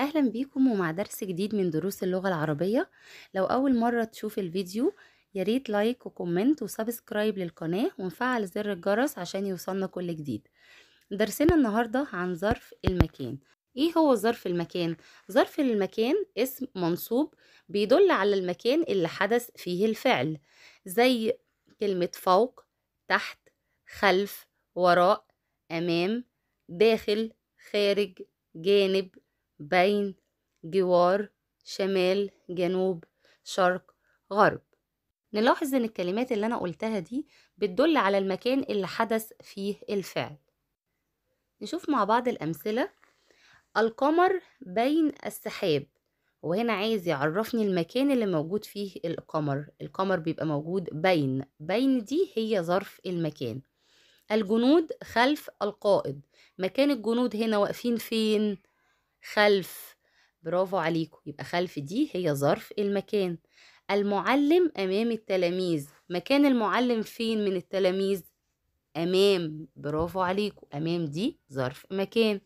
أهلا بيكم ومع درس جديد من دروس اللغة العربية لو أول مرة تشوف الفيديو ياريت لايك وكومنت وسبسكرايب للقناة ونفعل زر الجرس عشان يوصلنا كل جديد درسنا النهاردة عن ظرف المكان ايه هو ظرف المكان؟ ظرف المكان اسم منصوب بيدل على المكان اللي حدث فيه الفعل زي كلمة فوق تحت خلف وراء أمام داخل خارج جانب بين جوار شمال جنوب شرق غرب نلاحظ ان الكلمات اللي انا قلتها دي بتدل على المكان اللي حدث فيه الفعل نشوف مع بعض الامثله القمر بين السحاب وهنا عايز يعرفني المكان اللي موجود فيه القمر القمر بيبقى موجود بين بين دي هي ظرف المكان الجنود خلف القائد مكان الجنود هنا واقفين فين خلف برافو عليكم يبقى خلف دي هي ظرف المكان المعلم أمام التلاميذ مكان المعلم فين من التلاميذ أمام برافو عليكم أمام دي ظرف مكان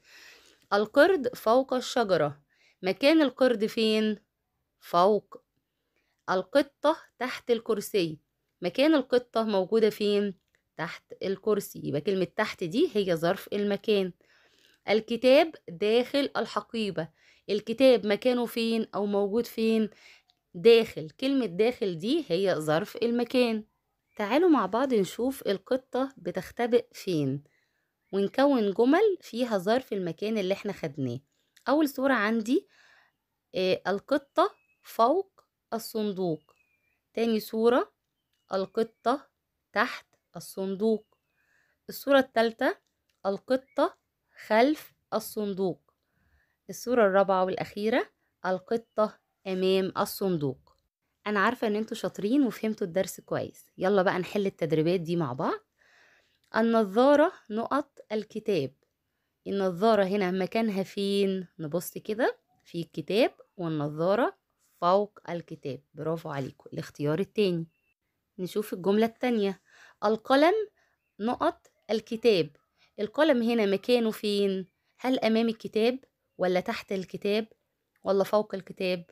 القرد فوق الشجرة مكان القرد فين فوق القطة تحت الكرسي مكان القطة موجودة فين تحت الكرسي يبقى كلمة تحت دي هي ظرف المكان الكتاب داخل الحقيبة الكتاب مكانه فين أو موجود فين داخل كلمة داخل دي هي ظرف المكان تعالوا مع بعض نشوف القطة بتختبئ فين ونكون جمل فيها ظرف المكان اللي احنا خدناه أول صورة عندي آه القطة فوق الصندوق تاني صورة القطة تحت الصندوق الصورة التالتة القطة خلف الصندوق الصورة الرابعة والأخيرة القطة أمام الصندوق أنا عارفة إن انتوا شاطرين وفهمتوا الدرس كويس يلا بقى نحل التدريبات دي مع بعض النظارة نقط الكتاب النظارة هنا مكانها فين نبص كده في الكتاب والنظارة فوق الكتاب برافو عليكم الاختيار التاني نشوف الجملة التانية القلم نقط الكتاب القلم هنا مكانه فين هل امام الكتاب ولا تحت الكتاب ولا فوق الكتاب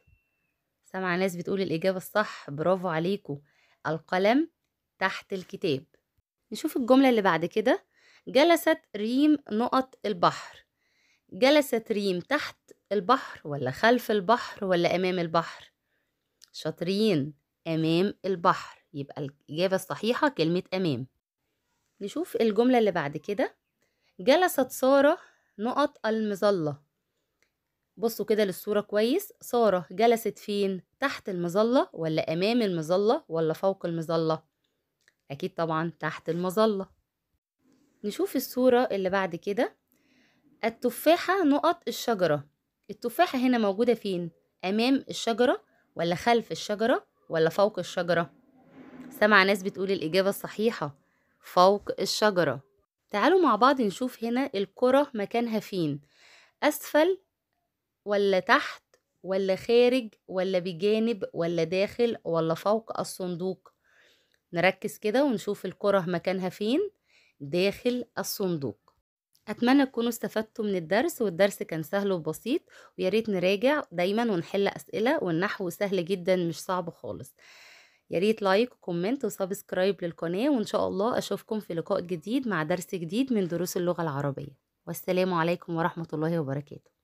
سامعة ناس بتقول الإجابة الصح برافو عليكم القلم تحت الكتاب نشوف الجملة اللي بعد كده جلست ريم نقط البحر جلست ريم تحت البحر ولا خلف البحر ولا أمام البحر شاطرين أمام البحر يبقى الإجابة الصحيحة كلمة أمام نشوف الجملة اللي بعد كده جلست سارة نقط المظلة بصوا كده للصورة كويس سارة جلست فين؟ تحت المظلة ولا أمام المظلة ولا فوق المظلة؟ أكيد طبعا تحت المظلة نشوف الصورة اللي بعد كده التفاحة نقط الشجرة التفاحة هنا موجودة فين؟ أمام الشجرة ولا خلف الشجرة ولا فوق الشجرة؟ سمع ناس بتقول الإجابة الصحيحة فوق الشجرة تعالوا مع بعض نشوف هنا الكرة مكانها فين أسفل ولا تحت ولا خارج ولا بجانب ولا داخل ولا فوق الصندوق نركز كده ونشوف الكرة مكانها فين داخل الصندوق أتمنى تكونوا استفدتوا من الدرس والدرس كان سهل وبسيط وياريت نراجع دايما ونحل أسئلة والنحو سهل جدا مش صعب خالص ياريت لايك وكومنت وسبسكرايب للقناة وإن شاء الله أشوفكم في لقاء جديد مع درس جديد من دروس اللغة العربية والسلام عليكم ورحمة الله وبركاته